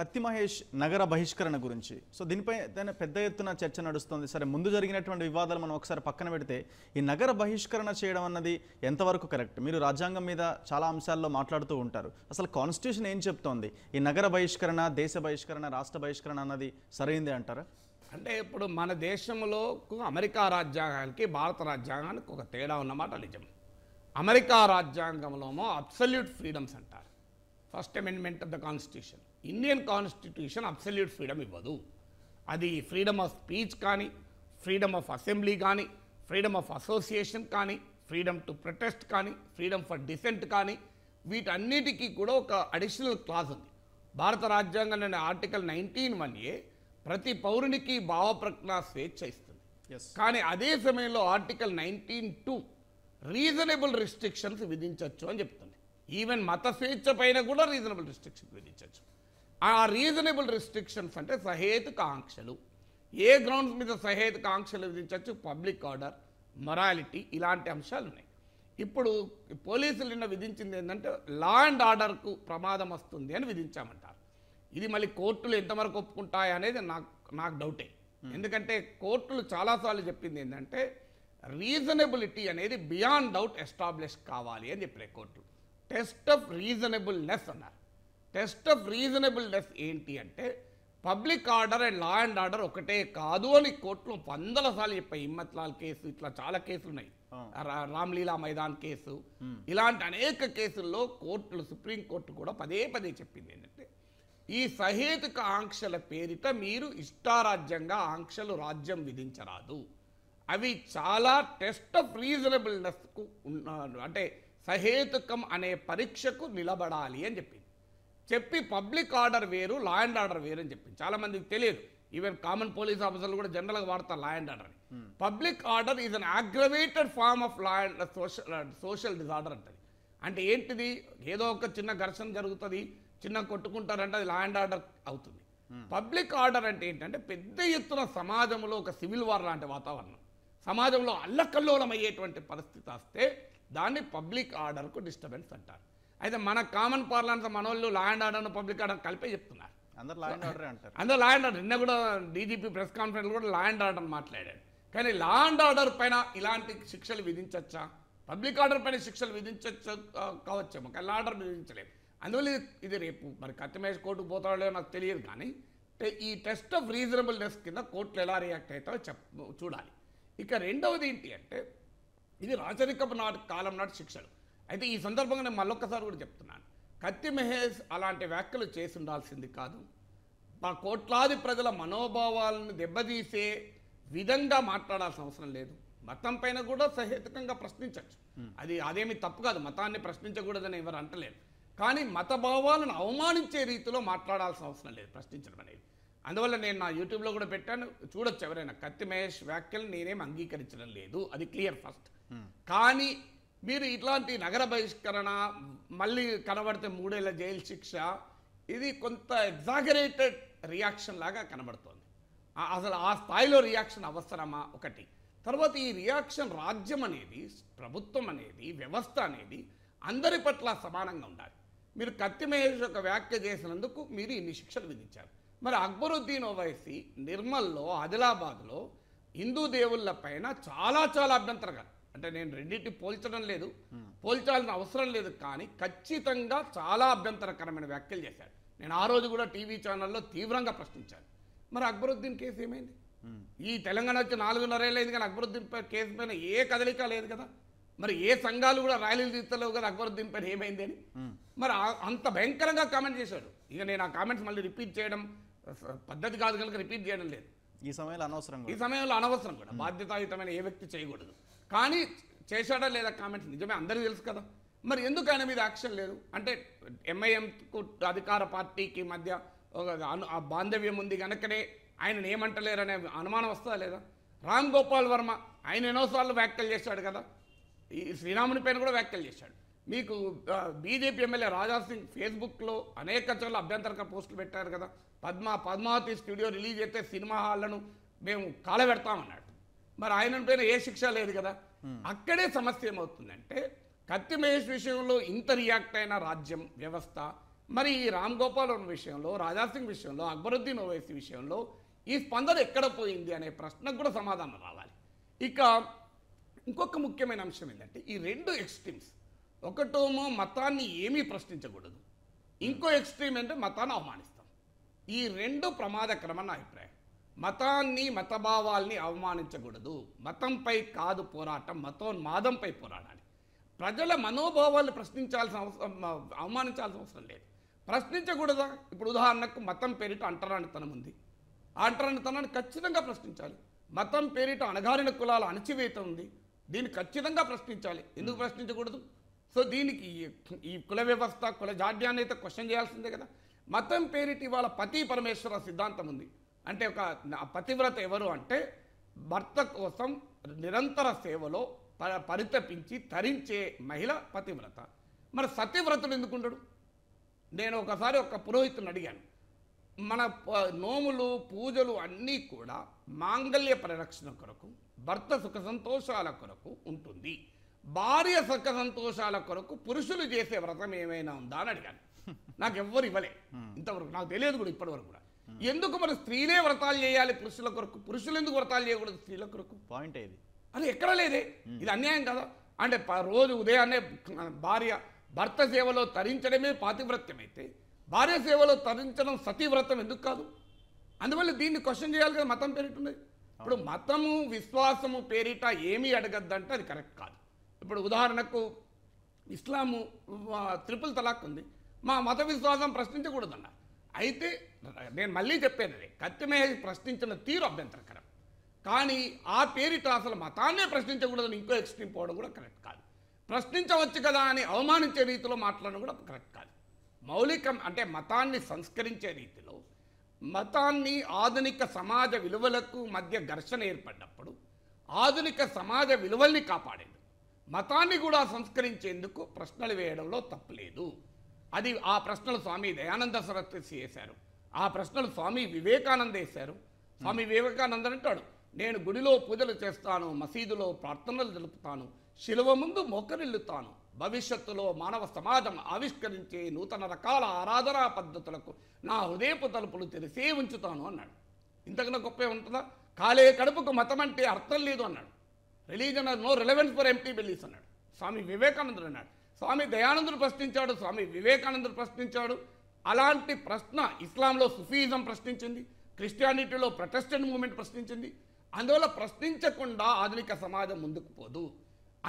కత్తి మహేష్ నగర బహిష్కరణ గురించి సో దీనిపై పెద్ద ఎత్తున చర్చ నడుస్తుంది సరే ముందు జరిగినటువంటి వివాదాలు మనం ఒకసారి పక్కన పెడితే ఈ నగర బహిష్కరణ చేయడం అన్నది ఎంతవరకు కరెక్ట్ మీరు రాజ్యాంగం మీద చాలా అంశాల్లో మాట్లాడుతూ ఉంటారు అసలు కాన్స్టిట్యూషన్ ఏం చెప్తోంది ఈ నగర బహిష్కరణ దేశ బహిష్కరణ రాష్ట్ర బహిష్కరణ అన్నది సరైంది అంటారా అంటే ఇప్పుడు మన దేశంలో అమెరికా రాజ్యాంగానికి భారత రాజ్యాంగానికి ఒక తేడా ఉన్నమాట నిజం అమెరికా రాజ్యాంగంలోమో అబ్సల్యూట్ ఫ్రీడమ్స్ అంటారు first amendment of the constitution Indian constitution absolute freedom ఇవ్వదు అది ఫ్రీడమ్ ఆఫ్ స్పీచ్ కానీ ఫ్రీడమ్ ఆఫ్ అసెంబ్లీ కానీ ఫ్రీడమ్ ఆఫ్ అసోసియేషన్ కానీ ఫ్రీడమ్ టు ప్రొటెస్ట్ కానీ ఫ్రీడమ్ ఫర్ డిసెంట్ కానీ వీటన్నిటికీ కూడా ఒక అడిషనల్ క్లాజ్ ఉంది భారత రాజ్యాంగం అనే ఆర్టికల్ నైన్టీన్ వన్ ఏ ప్రతి పౌరునికి భావప్రజ్ఞ స్వేచ్ఛ ఇస్తుంది కానీ అదే సమయంలో article nineteen two reasonable restrictions విధించవచ్చు అని చెప్తుంది ఈవెన్ మత స్వేచ్ఛ పైన కూడా రీజనబుల్ రిస్ట్రిక్షన్ విధించవచ్చు ఆ రీజనబుల్ రిస్ట్రిక్షన్స్ అంటే సహేతుక ఆంక్షలు ఏ గ్రౌండ్స్ మీద సహేతుక ఆంక్షలు విధించవచ్చు పబ్లిక్ ఆర్డర్ మొరాలిటీ ఇలాంటి అంశాలు ఉన్నాయి ఇప్పుడు పోలీసులు నిన్న విధించింది ఏంటంటే లా అండ్ ఆర్డర్కు ప్రమాదం వస్తుంది అని విధించామంటారు ఇది మళ్ళీ కోర్టులు ఎంతవరకు ఒప్పుకుంటాయి అనేది నాకు నాకు డౌటే hmm. ఎందుకంటే కోర్టులు చాలాసార్లు చెప్పింది ఏంటంటే రీజనబిలిటీ అనేది బియాండ్ డౌట్ ఎస్టాబ్లిష్ కావాలి అని చెప్పినాయి కోర్టులు టెస్ట్ ఆఫ్ రీజనబుల్నెస్ అన్నారు టెస్ట్ ఆఫ్ రీజనబుల్నెస్ ఏంటి అంటే public order and law and order ఒకటే కాదు అని కోర్టులో వందల సార్లు చెప్పాయి హిమ్మత్లాల్ కేసు ఇట్లా చాలా కేసులు ఉన్నాయి రామ్లీలా మైదాన్ కేసు ఇలాంటి అనేక కేసుల్లో కోర్టులు సుప్రీంకోర్టు కూడా పదే పదే చెప్పింది ఏంటంటే ఈ సహేతుక ఆంక్షల పేరిట మీరు ఇష్టారాజ్యంగా ఆంక్షలు రాజ్యం విధించరాదు అవి చాలా టెస్ట్ ఆఫ్ రీజనబుల్నెస్కు ఉన్న అంటే సహేతుకం అనే పరీక్షకు నిలబడాలి అని చెప్పింది చెప్పి పబ్లిక్ ఆర్డర్ వేరు లా అండ్ ఆర్డర్ వేరు అని చెప్పి చాలామందికి తెలియదు ఈవెన్ కామన్ పోలీస్ ఆఫీసర్లు కూడా జనరల్గా వాడతారు law and order public order is an aggravated form of law and social social disorder అంటది అంటే ఏంటిది ఏదో ఒక చిన్న ఘర్షణ జరుగుతుంది చిన్న కొట్టుకుంటారంటే అది లా అండ్ ఆర్డర్ అవుతుంది పబ్లిక్ hmm. ఆర్డర్ అంటే ఏంటంటే పెద్ద ఎత్తున సమాజంలో ఒక సివిల్ వార్ లాంటి వాతావరణం సమాజంలో అల్లకల్లోలం అయ్యేటువంటి పరిస్థితి వస్తే దాన్ని పబ్లిక్ ఆర్డర్కు డిస్టర్బెన్స్ అంటారు అయితే మన కామన్ పార్లమెంట్ మన వాళ్ళు law and order public order కలిపే చెప్తున్నారు అందరూ లా అండ్ ఆర్డర్ అంటారు అందరూ లా అండ్ ఆర్డర్ నిన్న కూడా డీజీపీ ప్రెస్ కాన్ఫరెన్స్ కూడా లా అండ్ ఆర్డర్ మాట్లాడాడు కానీ లా అండ్ ఆర్డర్ పైన ఇలాంటి శిక్షలు విధించచ్చా పబ్లిక్ ఆర్డర్ పైన శిక్షలు విధించవచ్చు కావచ్చేమో కానీ లా ఆర్డర్ విధించలేము అందువల్ల ఇది రేపు మరి కట్టమేసి కోర్టుకు పోతాడో నాకు తెలియదు కానీ ఈ టెస్ట్ ఆఫ్ రీజనబుల్నెస్ కింద కోర్టులు ఎలా రియాక్ట్ అవుతాయో చెప్ చూడాలి ఇక రెండవది ఏంటి అంటే ఇది రాచరికపు నాటి కాలం నాటి శిక్షలు అయితే ఈ సందర్భంగా నేను మళ్ళొక్కసారి కూడా చెప్తున్నాను కత్తి మహేష్ అలాంటి వ్యాఖ్యలు చేసి ఉండాల్సింది కాదు మా కోట్లాది ప్రజల మనోభావాలను దెబ్బతీసే విధంగా మాట్లాడాల్సిన అవసరం లేదు మతం పైన కూడా సహేతుకంగా ప్రశ్నించవచ్చు అది అదేమి తప్పు కాదు మతాన్ని ప్రశ్నించకూడదని ఎవరు అంటలేదు కానీ మత భావాలను అవమానించే రీతిలో మాట్లాడాల్సిన అవసరం లేదు ప్రశ్నించడం అనేది అందువల్ల నేను నా యూట్యూబ్లో కూడా పెట్టాను చూడొచ్చు ఎవరైనా కత్తి మహేష్ వ్యాఖ్యలు నేనేం అంగీకరించడం లేదు అది క్లియర్ ఫస్ట్ కానీ మీరు ఇట్లాంటి నగర బహిష్కరణ మళ్ళీ కనబడితే మూడేళ్ల జైలు శిక్ష ఇది కొంత ఎగ్జాగరేటెడ్ రియాక్షన్ లాగా కనబడుతోంది అసలు ఆ స్థాయిలో రియాక్షన్ అవసరమా ఒకటి తర్వాత ఈ రియాక్షన్ రాజ్యం అనేది ప్రభుత్వం అనేది వ్యవస్థ అనేది అందరి పట్ల సమానంగా ఉండాలి మీరు కత్తి మహేష్ ఒక వ్యాఖ్య చేసినందుకు మీరు ఇన్ని శిక్షలు విధించారు మరి అక్బరుద్దీన్ ఓవైసీ నిర్మల్లో ఆదిలాబాద్లో హిందూ దేవుళ్ళ పైన చాలా చాలా అభ్యంతరగా అంటే నేను రెండింటి పోల్చడం లేదు పోల్చాల్సిన అవసరం లేదు కానీ ఖచ్చితంగా చాలా అభ్యంతరకరమైన వ్యాఖ్యలు చేశాడు నేను ఆ రోజు కూడా టీవీ ఛానల్లో తీవ్రంగా ప్రశ్నించాను మరి అక్బరుద్దీన్ కేసు ఏమైంది ఈ తెలంగాణ వచ్చి నాలుగున్నరేళ్ళు అయింది కానీ అక్బరుద్దీన్ పై కేసు పైన ఏ కదలిక లేదు కదా మరి ఏ సంఘాలు కూడా ర్యాలీలు తీస్తలేవు కదా అక్బరుద్దీన్ పైన ఏమైంది అని మరి అంత భయంకరంగా కామెంట్ చేశాడు ఇక నేను ఆ కామెంట్స్ మళ్ళీ రిపీట్ చేయడం పద్ధతి కాదు కనుక రిపీట్ చేయడం లేదు ఈ సమయంలో అనవసరం ఈ సమయంలో అనవసరం కూడా బాధ్యతాయుతమైన ఏ వ్యక్తి చేయకూడదు కానీ చేశాడా లేదా కామెంట్స్ నిజమే అందరికీ తెలుసు కదా మరి ఎందుకు ఆయన మీద యాక్షన్ లేదు అంటే ఎంఐఎంకు అధికార పార్టీకి మధ్య ఆ బాంధవ్యం ఉంది కనుకనే ఆయన ఏమంటలేరనే అనుమానం వస్తుందా లేదా రామ్ గోపాల్ వర్మ ఆయన ఎన్నోసార్లు వ్యాఖ్యలు చేశాడు కదా ఈ శ్రీరాముని పైన కూడా వ్యాఖ్యలు చేశాడు మీకు బీజేపీ ఎమ్మెల్యే రాజాసింగ్ ఫేస్బుక్లో అనేక చోట్ల అభ్యంతరక పోస్టులు పెట్టారు కదా పద్మ పద్మావతి స్టూడియో రిలీజ్ అయితే సినిమా హాళ్లను మేము కాలబెడతామన్నాడు మరి ఆయన పైన ఏ శిక్ష లేదు కదా అక్కడే సమస్య ఏమవుతుందంటే కత్తి మహేష్ విషయంలో ఇంత రియాక్ట్ అయిన రాజ్యం వ్యవస్థ మరి ఈ రామ్ గోపాల్ విషయంలో రాజాసింగ్ విషయంలో అక్బరుద్దీన్ ఓవైసీ విషయంలో ఈ స్పందన ఎక్కడ పోయింది అనే ప్రశ్నకు కూడా సమాధానం రావాలి ఇక ఇంకొక ముఖ్యమైన అంశం ఏంటంటే ఈ రెండు ఎక్స్ట్రీమ్స్ ఒకటోమో మతాన్ని ఏమీ ప్రశ్నించకూడదు ఇంకో ఎక్స్ట్రీమ్ అంటే మతాన్ని అవమానిస్తాం ఈ రెండు ప్రమాదకరమని అభిప్రాయం మతాన్ని మతభావాల్ని అవమానించకూడదు మతంపై కాదు పోరాటం మతోన్మాదంపై పోరాడాలి ప్రజల మనోభావాలు ప్రశ్నించాల్సిన అవసరం అవమానించాల్సిన అవసరం లేదు ప్రశ్నించకూడదా ఇప్పుడు ఉదాహరణకు మతం పేరిట అంటరానితనం ఉంది ఆ అంటరానితనాన్ని ఖచ్చితంగా ప్రశ్నించాలి మతం పేరిట అణగారిన కులాల అణచివేత ఉంది దీన్ని ఖచ్చితంగా ప్రశ్నించాలి ఎందుకు ప్రశ్నించకూడదు సో దీనికి ఈ కుల వ్యవస్థ కుల జాడ్యాన్ని అయితే క్వశ్చన్ చేయాల్సిందే కదా మతం పేరిటి వాళ్ళ పతి పరమేశ్వర సిద్ధాంతం ఉంది అంటే ఒక పతివ్రత ఎవరు అంటే భర్త కోసం నిరంతర సేవలో ప పరితపించి తరించే మహిళ పతివ్రత మరి ఎందుకు ఉండడు నేను ఒకసారి ఒక పురోహితుని అడిగాను మన నోములు పూజలు అన్నీ కూడా మాంగళ్య పరిరక్షణ కొరకు భర్త సుఖ సంతోషాల కొరకు ఉంటుంది భార్య సుఖ సంతోషాల కొరకు పురుషులు చేసే వ్రతం ఏమైనా ఉందా అని అడిగాను నాకు ఎవ్వరు ఇవ్వలే ఇంతవరకు నాకు తెలియదు కూడా ఇప్పటివరకు కూడా Hmm. ఎందుకు మన స్త్రీలే వ్రతాలు చేయాలి పురుషుల కొరకు పురుషులు ఎందుకు వ్రతాలు చేయకూడదు స్త్రీల కొరకు పాయింట్ ఇది అది ఎక్కడ లేదే hmm. ఇది అన్యాయం కదా అంటే రోజు ఉదయాన్నే భార్య భర్త సేవలో తరించడమే పాతివ్రత్యం అయితే భార్య సేవలో తరించడం సతీవ్రతం ఎందుకు కాదు అందువల్ల దీన్ని క్వశ్చన్ చేయాలి కదా మతం పేరిటున్నది ఇప్పుడు మతము విశ్వాసము పేరిట ఏమీ అడగద్దంటే అది కరెక్ట్ కాదు ఇప్పుడు ఉదాహరణకు ఇస్లాము త్రిపుల్ తలాక్ ఉంది మా మత విశ్వాసం ప్రశ్నించకూడదన్నారు అయితే నేను మళ్ళీ చెప్పేది కత్తి మహేష్ ప్రశ్నించిన తీరు అభ్యంతరకరం కానీ ఆ పేరిట అసలు మతాన్నే ప్రశ్నించకూడదని ఇంకో ఎక్స్ట్రీమ్ పోవడం కూడా కరెక్ట్ కాదు ప్రశ్నించవచ్చు కదా అని అవమానించే రీతిలో మాట్లాడడం కూడా కరెక్ట్ కాదు మౌలికం అంటే మతాన్ని సంస్కరించే రీతిలో మతాన్ని ఆధునిక సమాజ విలువలకు మధ్య ఘర్షణ ఏర్పడినప్పుడు ఆధునిక సమాజ విలువల్ని కాపాడేందుకు మతాన్ని కూడా సంస్కరించేందుకు ప్రశ్నలు వేయడంలో తప్పలేదు అది ఆ ప్రశ్నలు స్వామి దయానంద సరస్వతి చేశారు ఆ ప్రశ్నలు స్వామి వివేకానంద వేశారు స్వామి వివేకానంద అంటాడు నేను గుడిలో పూజలు చేస్తాను మసీదులో ప్రార్థనలు జరుపుతాను శిలువ ముందు మొక్కరిల్లుతాను భవిష్యత్తులో మానవ సమాజం ఆవిష్కరించే నూతన రకాల ఆరాధనా పద్ధతులకు నా హృదయపు తలుపులు తెరిసే ఉంచుతాను అన్నాడు ఇంతకన్నా గొప్ప ఉంటుందా కాలే కడుపుకు మతం అంటే అర్థం లేదు అన్నాడు religion no relevance for empty bellies అన్నాడు స్వామి వివేకానందుడు అన్నాడు స్వామి దయానందుడు ప్రశ్నించాడు స్వామి వివేకానందుడు ప్రశ్నించాడు అలాంటి ప్రశ్న ఇస్లాంలో సుఫీజం ప్రశ్నించింది క్రిస్టియానిటీలో ప్రొటెస్టెంట్ మూమెంట్ ప్రశ్నించింది అందువల్ల ప్రశ్నించకుండా ఆధునిక సమాజం ముందుకు పోదు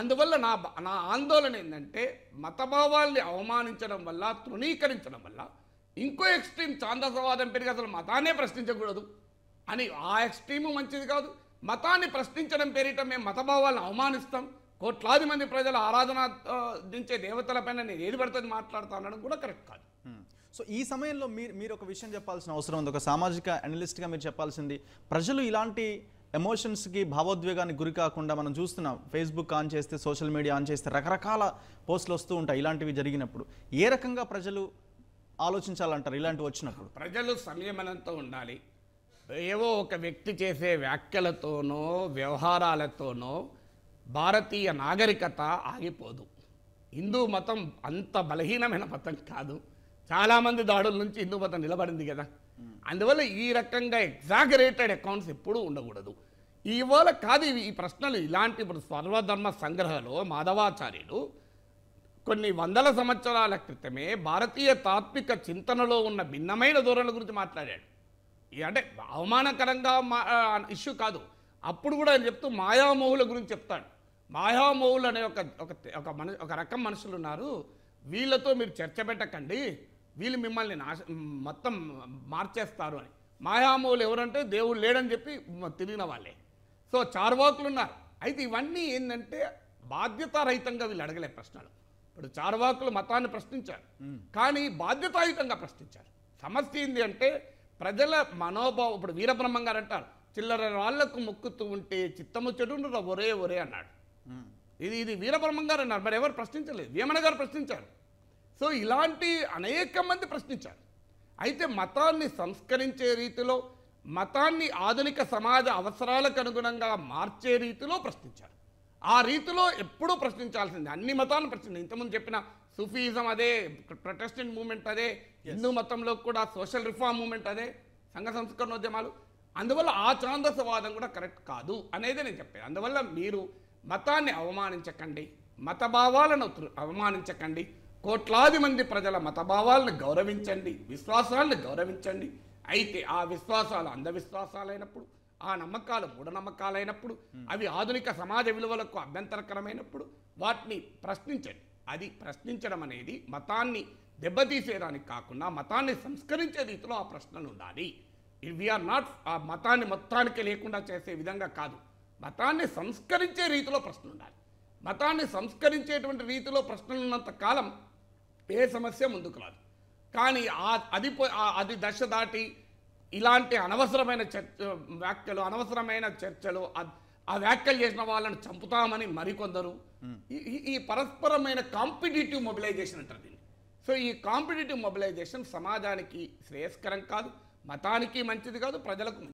అందువల్ల నా నా ఆందోళన ఏంటంటే మతభావాల్ని అవమానించడం వల్ల తృణీకరించడం వల్ల ఇంకో ఎక్స్ట్రీమ్ చాందసవాదం పెరిగి అసలు మతాన్నే ప్రశ్నించకూడదు అని ఆ ఎక్స్ట్రీము మంచిది కాదు మతాన్ని ప్రశ్నించడం పేరిట మేము మతభావాలను అవమానిస్తాం కోట్లాది మంది ప్రజల ఆరాధన దించే పైన నేను ఏది పడుతుంది మాట్లాడతా అనడం కూడా కరెక్ట్ కాదు సో ఈ సమయంలో మీరు మీరు ఒక విషయం చెప్పాల్సిన అవసరం ఉంది ఒక సామాజిక అనలిస్ట్గా మీరు చెప్పాల్సింది ప్రజలు ఇలాంటి ఎమోషన్స్కి భావోద్వేగానికి గురి కాకుండా మనం చూస్తున్నాం ఫేస్బుక్ ఆన్ చేస్తే సోషల్ మీడియా ఆన్ చేస్తే రకరకాల పోస్టులు వస్తూ ఉంటాయి ఇలాంటివి జరిగినప్పుడు ఏ రకంగా ప్రజలు ఆలోచించాలంటారు ఇలాంటివి వచ్చినప్పుడు ప్రజలు సంయమనంతో ఉండాలి ఏవో ఒక వ్యక్తి చేసే వ్యాఖ్యలతోనో వ్యవహారాలతోనో భారతీయ నాగరికత ఆగిపోదు హిందూ మతం అంత బలహీనమైన మతం కాదు చాలామంది దాడుల నుంచి హిందూ మతం నిలబడింది కదా అందువల్ల ఈ రకంగా ఎగ్జాగరేటెడ్ అకౌంట్స్ ఎప్పుడూ ఉండకూడదు ఇవాళ కాదు ఈ ప్రశ్నలు ఇలాంటి ఇప్పుడు సర్వధర్మ సంగ్రహలో మాధవాచార్యులు కొన్ని వందల సంవత్సరాల క్రితమే భారతీయ తాత్విక చింతనలో ఉన్న భిన్నమైన ధోరణుల గురించి మాట్లాడాడు అంటే అవమానకరంగా ఇష్యూ కాదు అప్పుడు కూడా ఆయన చెప్తూ మాయామోహుల గురించి చెప్తాడు మాయామోవులు అనే ఒక ఒక మన ఒక రకం మనుషులు ఉన్నారు వీళ్ళతో మీరు చర్చ పెట్టకండి వీళ్ళు మిమ్మల్ని నాశ మొత్తం మార్చేస్తారు అని మాయామోవులు ఎవరంటే దేవుడు లేడని చెప్పి తిరిగిన వాళ్ళే సో చార్వాకులు ఉన్నారు అయితే ఇవన్నీ ఏంటంటే బాధ్యతారహితంగా వీళ్ళు అడగలే ప్రశ్నలు ఇప్పుడు చార్వాకులు మతాన్ని ప్రశ్నించారు కానీ బాధ్యతాయుతంగా ప్రశ్నించారు సమస్య ఏంటి అంటే ప్రజల మనోభావం ఇప్పుడు వీరబ్రహ్మం గారు అంటారు చిల్లర రాళ్లకు మొక్కుతూ ఉంటే చిత్తము చెడు ఒరే ఒరే అన్నాడు ఇది ఇది వీరబ్రహ్మం గారు అన్నారు మరి ఎవరు ప్రశ్నించలేదు వేమన గారు ప్రశ్నించారు సో ఇలాంటి అనేక మంది ప్రశ్నించారు అయితే మతాన్ని సంస్కరించే రీతిలో మతాన్ని ఆధునిక సమాజ అవసరాలకు అనుగుణంగా మార్చే రీతిలో ప్రశ్నించారు ఆ రీతిలో ఎప్పుడూ ప్రశ్నించాల్సింది అన్ని మతాలను ప్రశ్న ఇంతకుముందు చెప్పిన సూఫీజం అదే ప్రొటెస్టెంట్ మూమెంట్ అదే హిందూ మతంలో కూడా సోషల్ రిఫార్మ్ మూమెంట్ అదే సంఘ సంస్కరణోద్యమాలు అందువల్ల ఆ ఛాందసవాదం కూడా కరెక్ట్ కాదు అనేది నేను చెప్పాను అందువల్ల మీరు మతాన్ని అవమానించకండి మత భావాలను అవమానించకండి కోట్లాది మంది ప్రజల మతభావాలను గౌరవించండి విశ్వాసాలను గౌరవించండి అయితే ఆ విశ్వాసాలు అంధవిశ్వాసాలైనప్పుడు ఆ నమ్మకాలు మూఢనమ్మకాలైనప్పుడు అవి ఆధునిక సమాజ విలువలకు అభ్యంతరకరమైనప్పుడు వాటిని ప్రశ్నించండి అది ప్రశ్నించడం అనేది మతాన్ని దెబ్బతీసేదానికి కాకుండా మతాన్ని సంస్కరించే రీతిలో ఆ ప్రశ్నలు ఉండాలి వి ఆర్ నాట్ ఆ మతాన్ని మొత్తానికి లేకుండా చేసే విధంగా కాదు మతాన్ని సంస్కరించే రీతిలో ప్రశ్నలు ఉండాలి మతాన్ని సంస్కరించేటువంటి రీతిలో ప్రశ్నలు ఉన్నంత కాలం ఏ సమస్య ముందుకు రాదు కానీ అది అది దశ దాటి ఇలాంటి అనవసరమైన చర్చ వ్యాఖ్యలు అనవసరమైన చర్చలు ఆ వ్యాఖ్యలు చేసిన వాళ్ళని చంపుతామని మరికొందరు ఈ పరస్పరమైన కాంపిటేటివ్ మొబిలైజేషన్ అంటారు దీన్ని సో ఈ కాంపిటేటివ్ మొబిలైజేషన్ సమాజానికి శ్రేయస్కరం కాదు మతానికి మంచిది కాదు ప్రజలకు